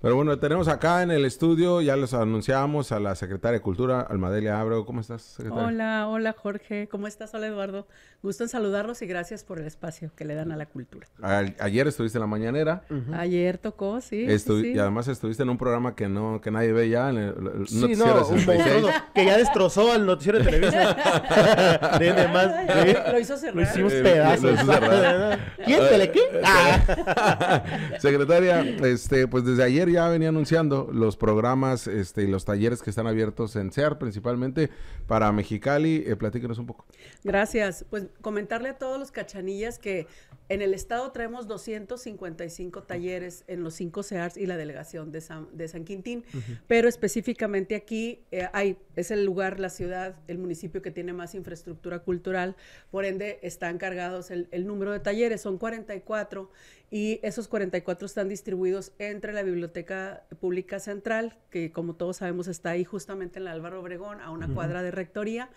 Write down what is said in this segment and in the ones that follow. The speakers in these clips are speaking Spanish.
Pero bueno, tenemos acá en el estudio, ya los anunciamos a la secretaria de Cultura, Almadelia Abreu. ¿Cómo estás, secretaria? Hola, hola Jorge. ¿Cómo estás? Hola Eduardo. Gusto en saludarlos y gracias por el espacio que le dan a la cultura. ayer estuviste en la mañanera. Ayer tocó, sí, Y además estuviste en un programa que no que nadie ve ya, en el, sí, no, que ya destrozó al noticiero de televisión. de, lo hizo cerrar. Lo hicimos eh, pedazos. ¿Quién te le qué? secretaria, este, pues desde ayer ya venía anunciando los programas este, y los talleres que están abiertos en CEAR, principalmente para Mexicali. Eh, platíquenos un poco. Gracias. Pues comentarle a todos los cachanillas que en el estado traemos 255 talleres en los cinco CEARS y la delegación de San, Quintín, pero específicamente aquí eh, hay, es el lugar, la ciudad, el municipio que tiene más infraestructura cultural, por ende están cargados el, número de talleres, son 44 y esos 44 están distribuidos entre la Biblioteca Pública Central, que como todos sabemos está ahí justamente en la Álvaro Obregón, a una cuadra de rectoría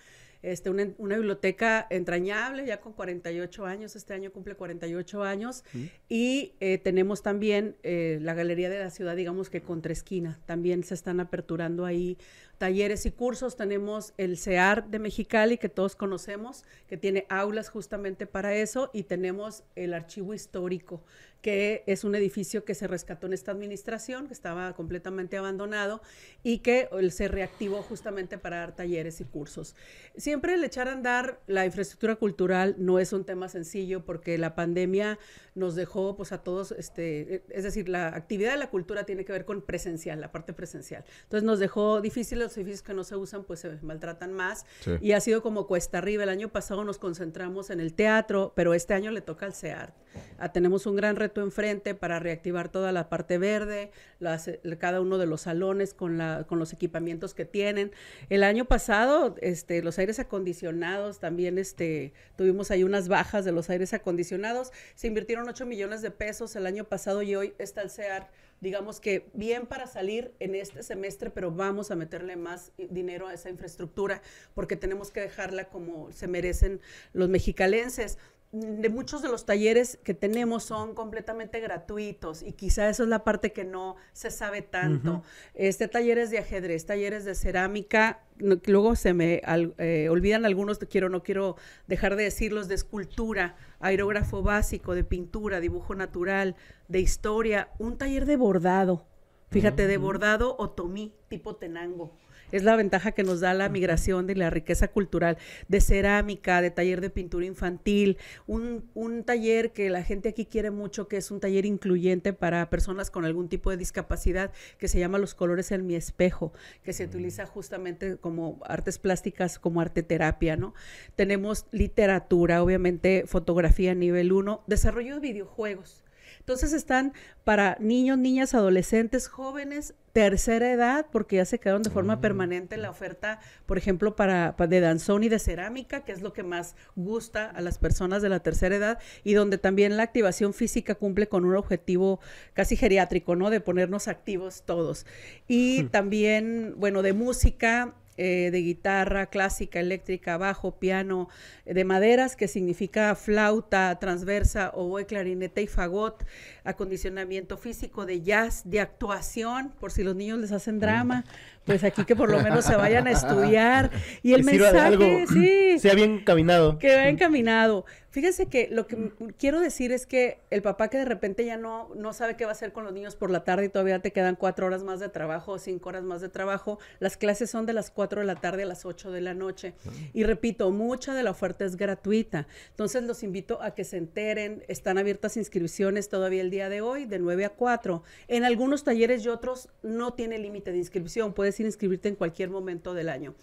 este, una, biblioteca entrañable, ya con 48 años, este año cumple 48 años, mm. y eh, tenemos también eh, la Galería de la Ciudad, digamos que contra esquina, también se están aperturando ahí talleres y cursos, tenemos el CEAR de Mexicali, que todos conocemos, que tiene aulas justamente para eso, y tenemos el archivo histórico, que es un edificio que se rescató en esta administración, que estaba completamente abandonado y que se reactivó justamente para dar talleres y cursos. Siempre el echar a andar la infraestructura cultural no es un tema sencillo porque la pandemia nos dejó pues a todos, este, e, es decir, la actividad de la cultura tiene que ver con presencial, la parte presencial. Entonces nos dejó difícil los edificios que no se usan pues se maltratan más y ha sido como cuesta arriba. El año pasado nos concentramos en el teatro, pero este año le toca al CEART. Ah, tenemos un gran reto tú enfrente para reactivar toda la parte verde, eh, cada uno de los salones con, los equipamientos que tienen. El año pasado, este, los aires acondicionados, también este, tuvimos ahí unas bajas de los aires acondicionados. Se invirtieron 8 millones de pesos el año pasado y hoy está el CEAR digamos que bien para salir en este semestre, pero vamos a meterle más dinero a esa infraestructura porque tenemos que dejarla como se merecen los mexicalenses de muchos de los talleres que tenemos son completamente gratuitos y quizá eso es la parte que no se sabe tanto. Este talleres de ajedrez, talleres de cerámica, luego se me eh, olvidan algunos, quiero no quiero dejar de decirlos, de escultura, aerógrafo básico, de pintura, dibujo natural, de historia, un taller de bordado. Fíjate, de bordado otomí, tipo tenango. Es la ventaja que nos da la migración de la riqueza cultural, de cerámica, de taller de pintura infantil, un, taller que la gente aquí quiere mucho, que es un taller incluyente para personas con algún tipo de discapacidad, que se llama Los colores en mi espejo, que se mm. utiliza justamente como artes plásticas, como arte terapia, ¿no? Tenemos literatura, obviamente fotografía nivel 1, desarrollo de videojuegos. Entonces están para niños, niñas, adolescentes, jóvenes, tercera edad, porque ya se quedaron de forma mm. permanente la oferta, por ejemplo, para, de danzón y de cerámica, que es lo que más gusta a las personas de la tercera edad, y donde también la activación física cumple con un objetivo casi geriátrico, ¿no? De ponernos activos todos. Y hmm. también, bueno, de música, eh, de guitarra clásica, eléctrica, bajo, piano, eh, de maderas, que significa flauta, transversa, o clarinete y fagot, acondicionamiento físico de jazz, de actuación, por si los niños les hacen drama, pues aquí que por lo menos se vayan a estudiar. Y el mensaje, algo, sí. Sea bien encaminado. Que va encaminado. Fíjense que lo que quiero decir es que el papá que de repente ya no, no sabe qué va a hacer con los niños por la tarde y todavía te quedan cuatro horas más de trabajo o cinco horas más de trabajo, las clases son de las cuatro de la tarde a las ocho de la noche. Y repito, mucha de la oferta es gratuita. Entonces los invito a que se enteren. Están abiertas inscripciones todavía el día de hoy, de nueve a cuatro. En algunos talleres y otros no tiene límite de inscripción. Puedes sin inscribirte en cualquier momento del año.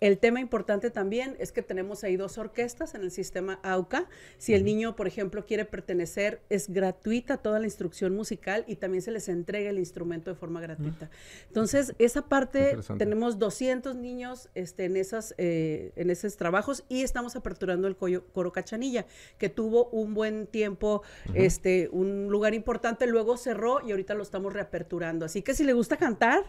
El tema importante también es que tenemos ahí dos orquestas en el sistema AUCA. Si el niño, por ejemplo, quiere pertenecer, es gratuita toda la instrucción musical y también se les entrega el instrumento de forma gratuita. Mm. Entonces, esa parte, tenemos 200 niños este, en, esas, eh, en esos trabajos y estamos aperturando el coro, Cachanilla, que tuvo un buen tiempo, este, un lugar importante, luego cerró y ahorita lo estamos reaperturando. Así que si le gusta cantar,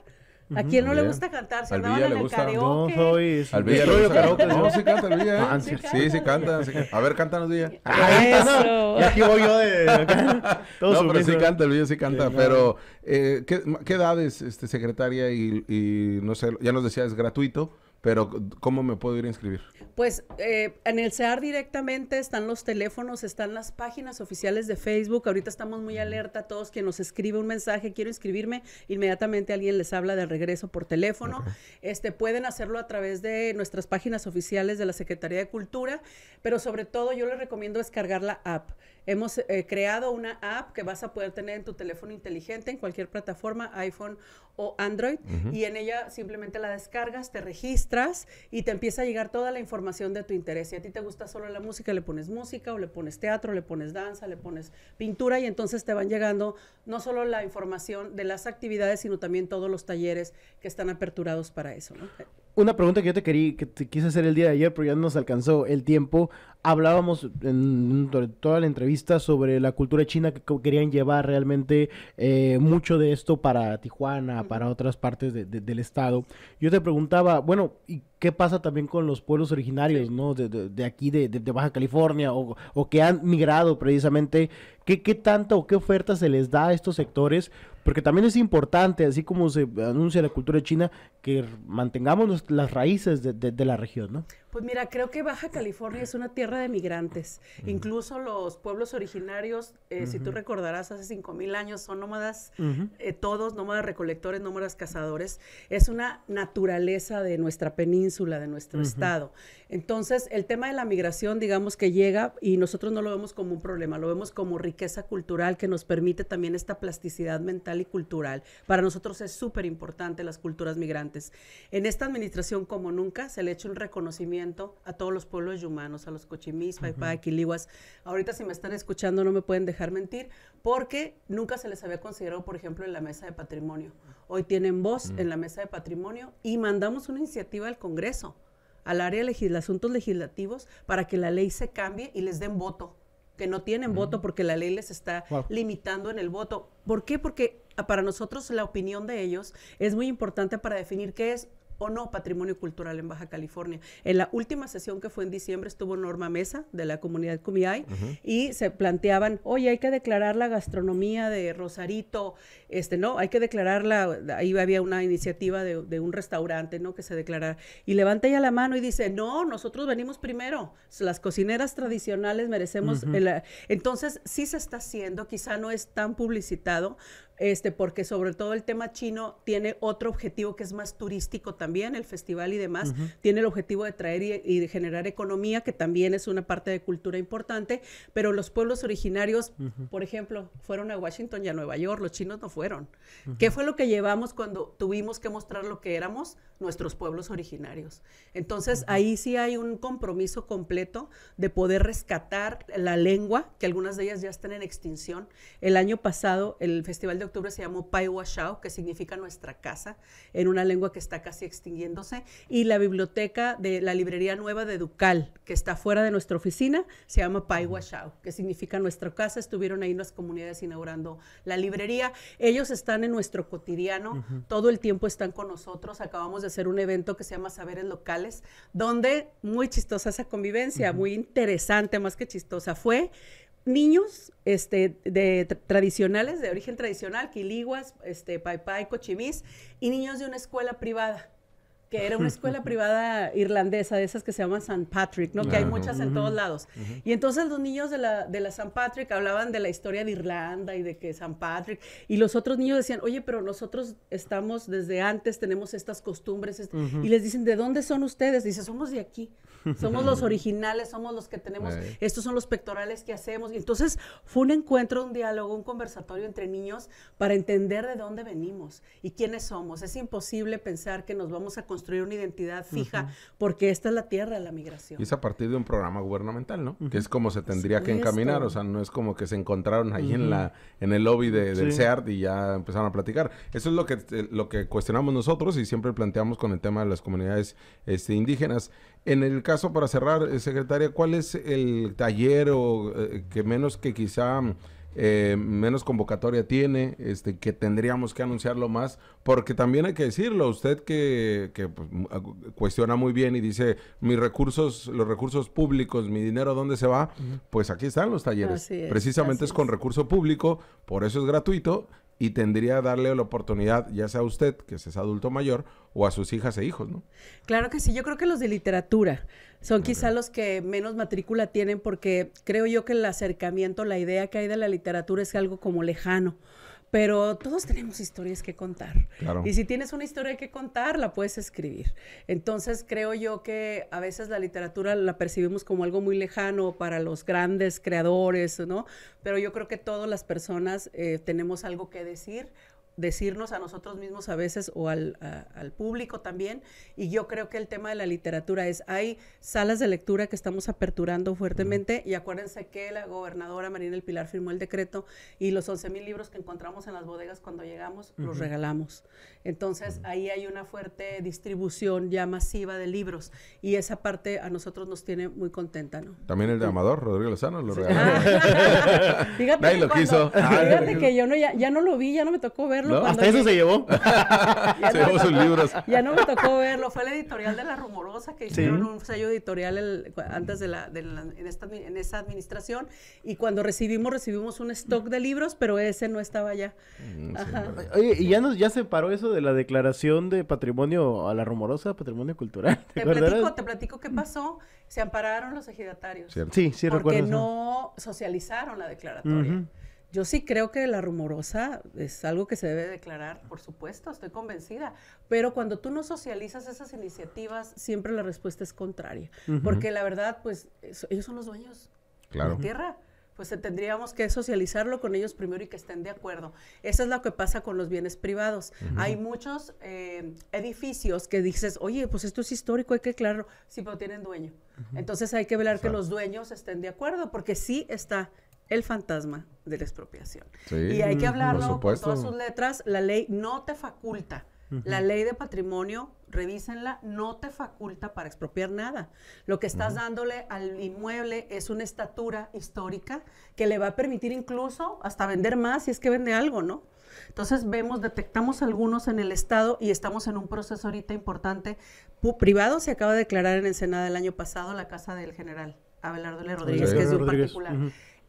¿A quién no le gusta cantar? Se A andaban en le gusta. karaoke. No, soy... Al Villa No, sí canta el Villa, ¿eh? Sí, sí, canta. Sí A ver, cántanos, Villa. Eso. Y aquí voy yo de... no, pero sí canta, el Villa sí canta. pero, eh, ¿qué, ¿qué edad es, este, secretaria? Y, y, no sé, ya nos decía, es gratuito. Pero ¿cómo me puedo ir a inscribir? Pues eh, en el CEAR directamente están los teléfonos, están las páginas oficiales de Facebook. Ahorita estamos muy alerta a todos que nos escribe un mensaje, quiero inscribirme, inmediatamente alguien les habla del regreso por teléfono. Este pueden hacerlo a través de nuestras páginas oficiales de la Secretaría de Cultura, pero sobre todo yo les recomiendo descargar la app. Hemos eh, creado una app que vas a poder tener en tu teléfono inteligente en cualquier plataforma, iPhone o Android y en ella simplemente la descargas, te registras y te empieza a llegar toda la información de tu interés. Si a ti te gusta solo la música, le pones música o le pones teatro, le pones danza, le pones pintura y entonces te van llegando no solo la información de las actividades, sino también todos los talleres que están aperturados para eso. Una pregunta que yo te, quería, que te quise hacer el día de ayer, pero ya no nos alcanzó el tiempo hablábamos en toda la entrevista sobre la cultura china que querían llevar realmente eh, mucho de esto para Tijuana, para otras partes del estado. Yo te preguntaba, bueno, ¿y qué pasa también con los pueblos originarios, ¿no? De, de aquí, de, Baja California, o, o, que han migrado precisamente. ¿Qué, ¿Qué tanto o qué oferta se les da a estos sectores? Porque también es importante, así como se anuncia la cultura china, que mantengamos las raíces de la región, ¿no? Pues mira, creo que Baja California es una tierra de migrantes. Incluso los pueblos originarios, eh, si tú recordarás, hace 5.000 años son nómadas, eh, todos nómadas recolectores, nómadas cazadores. Es una naturaleza de nuestra península, de nuestro estado. Entonces, el tema de la migración, digamos que llega y nosotros no lo vemos como un problema, lo vemos como riqueza cultural que nos permite también esta plasticidad mental y cultural. Para nosotros es súper importante las culturas migrantes. En esta administración, como nunca, se le ha hecho un reconocimiento a todos los pueblos yumanos, a los cochimis, paipai, quiliguas. Ahorita si me están escuchando no me pueden dejar mentir, porque nunca se les había considerado, por ejemplo, en la mesa de patrimonio. Hoy tienen voz mm. en la mesa de patrimonio y mandamos una iniciativa al Congreso, al área de asuntos legislativos, para que la ley se cambie y les den voto que no tienen mm. voto porque la ley les está limitando en el voto. ¿Por qué? Porque ah, para nosotros la opinión de ellos es muy importante para definir qué es o no patrimonio cultural en Baja California. En la última sesión que fue en diciembre estuvo Norma Mesa de la comunidad Cumiay y se planteaban, oye, hay que declarar la gastronomía de Rosarito, este, no, hay que declararla, ahí había una iniciativa de, un restaurante, ¿no? Que se declarara. Y levanta ella la mano y dice, no, nosotros venimos primero, las cocineras tradicionales merecemos... el, entonces, sí se está haciendo, quizá no es tan publicitado, este, porque sobre todo el tema chino tiene otro objetivo que es más turístico también, el festival y demás, tiene el objetivo de traer y, de generar economía, que también es una parte de cultura importante, pero los pueblos originarios, por ejemplo, fueron a Washington y a Nueva York, los chinos no fueron. ¿Qué fue lo que llevamos cuando tuvimos que mostrar lo que éramos? Nuestros pueblos originarios. Entonces, ahí sí hay un compromiso completo de poder rescatar la lengua, que algunas de ellas ya están en extinción. El año pasado, el Festival de octubre se llamó Pai que significa nuestra casa, en una lengua que está casi extinguiéndose. Y la biblioteca de la librería nueva de Ducal, que está fuera de nuestra oficina, se llama Pai que significa nuestra casa. Estuvieron ahí las comunidades inaugurando la librería. Ellos están en nuestro cotidiano, todo el tiempo están con nosotros. Acabamos de hacer un evento que se llama Saberes Locales, donde muy chistosa esa convivencia, muy interesante, más que chistosa. Fue niños este, de, tradicionales, de origen tradicional, quiliguas, este, paipai, cochimis, y niños de una escuela privada que era una escuela privada irlandesa, de esas que se llama St. Patrick, ¿no? Que hay muchas en todos lados. Y entonces los niños de la, de la St. Patrick hablaban de la historia de Irlanda y de que St. Patrick, y los otros niños decían, oye, pero nosotros estamos desde antes, tenemos estas costumbres, y les dicen, ¿de dónde son ustedes? Dice, somos de aquí, somos los originales, somos los que tenemos, estos son los pectorales que hacemos. Y entonces fue un encuentro, un diálogo, un conversatorio entre niños para entender de dónde venimos y quiénes somos. Es imposible pensar que nos vamos a construir una identidad fija, porque esta es la tierra de la migración. Y es a partir de un programa gubernamental, ¿no? Que es como se tendría que encaminar, o sea, no es como que se encontraron ahí en la en el lobby del sí. y ya empezaron a platicar. Eso es lo que, eh, lo que cuestionamos nosotros y siempre planteamos con el tema de las comunidades este, indígenas. En el caso, para cerrar, eh, secretaria, ¿cuál es el taller o, eh, que menos que quizá mm, eh, menos convocatoria tiene, este, que tendríamos que anunciarlo más, porque también hay que decirlo, usted que, pues, cuestiona muy bien y dice, mis recursos, los recursos públicos, mi dinero, ¿dónde se va? Pues aquí están los talleres. Precisamente es con recurso público, por eso es gratuito y tendría darle la oportunidad, ya sea a usted, que es adulto mayor, o a sus hijas e hijos, ¿no? Claro que sí, yo creo que los de literatura son quizá los que menos matrícula tienen porque creo yo que el acercamiento, la idea que hay de la literatura es algo como lejano pero todos tenemos historias que contar. Y si tienes una historia que contar, la puedes escribir. Entonces creo yo que a veces la literatura la percibimos como algo muy lejano para los grandes creadores, ¿no? Pero yo creo que todas las personas eh, tenemos algo que decir decirnos a nosotros mismos a veces o al, público también. Y yo creo que el tema de la literatura es, hay salas de lectura que estamos aperturando fuertemente y acuérdense que la gobernadora Marina El Pilar firmó el decreto y los 11 mil libros que encontramos en las bodegas cuando llegamos los regalamos. Entonces ahí hay una fuerte distribución ya masiva de libros y esa parte a nosotros nos tiene muy contenta, ¿no? También el de Amador, Rodrigo Lozano, lo regaló. fíjate Nadie que, lo quiso. fíjate ah, que yo no, ya, no lo vi, ya no me tocó ver hasta eso se llevó. se llevó sus libros. Ya no me tocó verlo. Fue la editorial de La Rumorosa que hicieron un sello editorial antes de la, en, esta, esa administración. Y cuando recibimos, recibimos un stock de libros, pero ese no estaba mm, ya. ¿y ya, nos, ya se paró eso de la declaración de patrimonio a La Rumorosa, patrimonio cultural? Te, platico, te platico qué pasó. Se ampararon los ejidatarios. Sí, sí, recuerdo. Porque no socializaron la declaratoria. Yo sí creo que la rumorosa es algo que se debe declarar, por supuesto, estoy convencida. Pero cuando tú no socializas esas iniciativas, siempre la respuesta es contraria. Porque la verdad, pues ellos son los dueños claro. de la tierra. Pues tendríamos que socializarlo con ellos primero y que estén de acuerdo. Esa es lo que pasa con los bienes privados. Hay muchos eh, edificios que dices, oye, pues esto es histórico, hay que claro, Sí, pero tienen dueño. Entonces hay que velar que los dueños estén de acuerdo, porque sí está el fantasma de la expropiación. y hay que hablarlo con todas sus letras. La ley no te faculta. La ley de patrimonio, revísenla, no te faculta para expropiar nada. Lo que estás dándole al inmueble es una estatura histórica que le va a permitir incluso hasta vender más si es que vende algo, ¿no? Entonces vemos, detectamos algunos en el Estado y estamos en un proceso ahorita importante. privado se acaba de declarar en el Senado el año pasado la casa del general Abelardo L. Rodríguez, que es de un particular.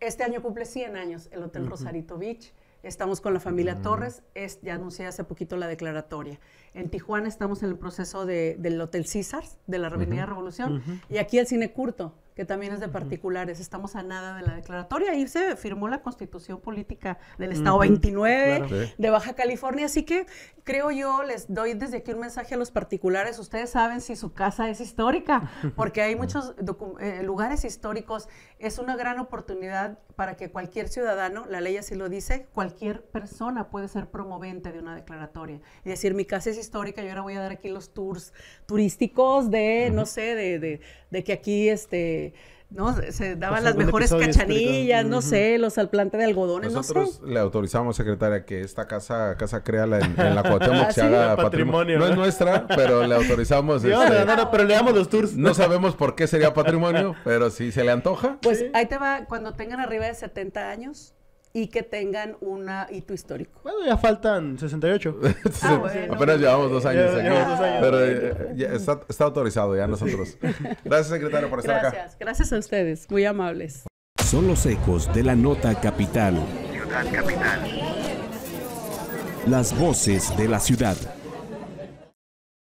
Este año cumple 100 años el Hotel Rosarito Beach. Estamos con la familia mm. Torres. Es, ya anuncié hace poquito la declaratoria. En Tijuana estamos en el proceso del Hotel César, de la Avenida Revolución. Y aquí el Cine Curto que también es de particulares. Estamos a nada de la declaratoria. Ahí se firmó la constitución política del Estado 29 de Baja California. Así que creo yo, les doy desde aquí un mensaje a los particulares. Ustedes saben si su casa es histórica, porque hay muchos eh, lugares históricos. Es una gran oportunidad para que cualquier ciudadano, la ley así lo dice, cualquier persona puede ser promovente de una declaratoria. es decir, mi casa es histórica, yo ahora voy a dar aquí los tours turísticos de, no sé, de, de que aquí este, ¿no? Se daban las mejores cachanillas, no sé, los al de algodones, Nosotros le autorizamos, secretaria, que esta casa, casa créala en, la Cuauhtémoc se ah, haga patrimonio. No es nuestra, pero le autorizamos. no, este, pero le damos los tours. No sabemos por qué sería patrimonio, pero si se le antoja. Pues ahí te va, cuando tengan arriba de 70 años, y que tengan una hito histórico. Bueno, ya faltan 68. Ah, Apenas llevamos dos años aquí. pero eh, está, autorizado ya nosotros. Gracias, secretario, por estar acá. Gracias, gracias a ustedes. Muy amables. Son los ecos de la nota capital. Ciudad capital. Las voces de la ciudad.